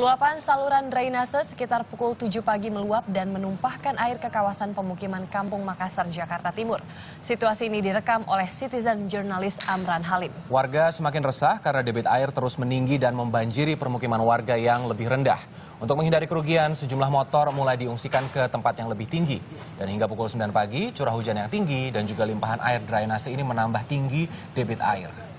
Luapan saluran drainase sekitar pukul 7 pagi meluap dan menumpahkan air ke kawasan pemukiman Kampung Makassar, Jakarta Timur. Situasi ini direkam oleh citizen jurnalis Amran Halim. Warga semakin resah karena debit air terus meninggi dan membanjiri permukiman warga yang lebih rendah. Untuk menghindari kerugian, sejumlah motor mulai diungsikan ke tempat yang lebih tinggi. Dan hingga pukul 9 pagi, curah hujan yang tinggi dan juga limpahan air drainase ini menambah tinggi debit air.